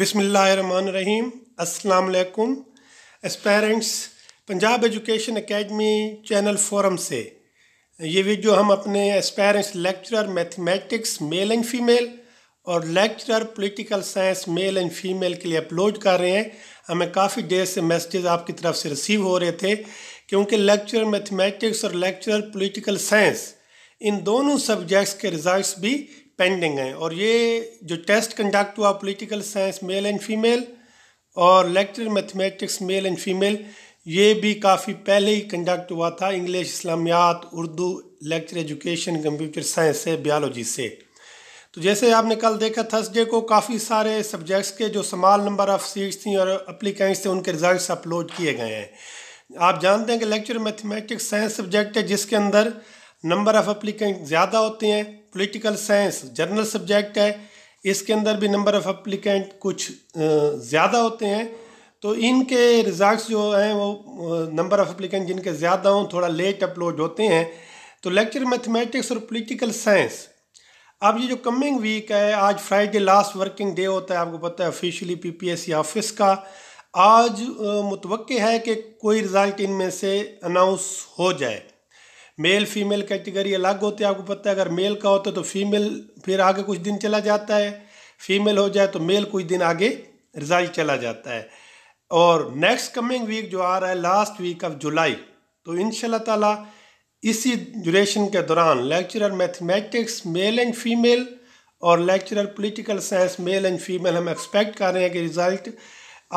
बिसमीम असलकुम aspirants Punjab education academy channel forum से ये वीडियो हम अपने aspirants lecturer mathematics male and female और lecturer political science male and female के लिए अपलोड कर रहे हैं हमें काफ़ी देर से मैसेजेस आपकी तरफ से रिसीव हो रहे थे क्योंकि लेक्चरर मैथमेटिक्स और लेक्चरर पॉलिटिकल साइंस इन दोनों सब्जेक्ट्स के रिजल्ट्स भी पेंडिंग हैं और ये जो टेस्ट कंडक्ट हुआ political science male and female और lecture mathematics male and female ये भी काफ़ी पहले ही कंडक्ट हुआ था English Islamiyat Urdu lecture education computer science से बायोलॉजी से तो जैसे आपने कल देखा थर्सडे को काफ़ी सारे सब्जेक्ट्स के जो समाल नंबर ऑफ़ सीट्स थी और अप्लीकेंट्स थे उनके रिजल्ट्स अपलोड किए गए हैं आप जानते हैं कि लेक्चर मैथमेटिक्स साइंस सब्जेक्ट है जिसके अंदर नंबर ऑफ अप्लीकेंट ज़्यादा होते हैं पॉलिटिकल साइंस जनरल सब्जेक्ट है इसके अंदर भी नंबर ऑफ अप्लीकेंट कुछ ज़्यादा होते हैं तो इनके रिजल्ट जो हैं वो नंबर ऑफ अप्लीकेंट जिनके ज़्यादा हों थोड़ा लेट अपलोड होते हैं तो लेक्चर मैथमेटिक्स और पोलिटिकल साइंस अब ये जो कमिंग वीक है आज फ्राइडे लास्ट वर्किंग डे होता है आपको पता है ऑफिशियली सी ऑफिस का आज मुतवक़ है कि कोई रिज़ल्ट इनमें से अनाउंस हो जाए मेल फीमेल कैटेगरी अलग होते हैं आपको पता है अगर मेल का होता है तो फीमेल फिर आगे कुछ दिन चला जाता है फीमेल हो जाए तो मेल कुछ दिन आगे रिजल्ट चला जाता है और नेक्स्ट कमिंग वीक जो आ रहा है लास्ट वीक ऑफ जुलाई तो इन ताला इसी ड्यूरेशन के दौरान lecturer mathematics male and female और lecturer political science male and female हम एक्सपेक्ट कर रहे हैं कि रिज़ल्ट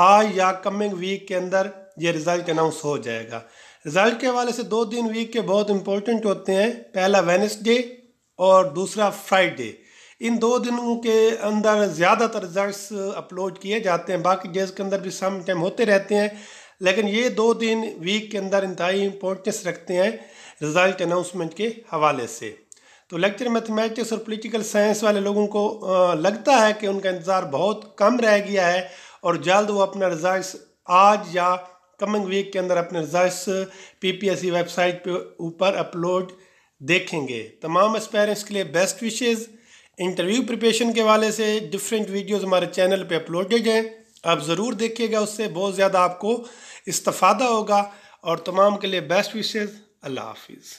आज या कमिंग वीक के अंदर ये रिज़ल्ट अनाउंस हो जाएगा रिज़ल्ट के हवाले से दो दिन वीक के बहुत इंपॉर्टेंट होते हैं पहला वेनसडे और दूसरा फ्राइडे इन दो दिनों के अंदर ज़्यादातर रिजल्ट्स अपलोड किए जाते हैं बाकी डेज के अंदर भी सम टाइम होते रहते हैं लेकिन ये दो दिन वीक के अंदर इंतहाई इम्पोर्टेंस रखते हैं रिज़ल्ट अनाउंसमेंट के हवाले से तो लेक्चर मैथमेटिक्स और पॉलिटिकल साइंस वाले लोगों को uh, लगता है कि उनका इंतज़ार बहुत कम रह गया है और जल्द वो अपना रिज़ल्ट आज या कमिंग वीक के अंदर अपने एस पीपीएससी वेबसाइट पे ऊपर अपलोड देखेंगे तमाम एस्पेरेंट्स के लिए बेस्ट विशेज़ इंटरव्यू प्रिपरेशन के वाले से डिफरेंट वीडियोस हमारे चैनल पे अपलोडेड हैं आप ज़रूर देखिएगा उससे बहुत ज़्यादा आपको इस्तफ़ादा होगा और तमाम के लिए बेस्ट विशेज़ अल्लाह हाफिज़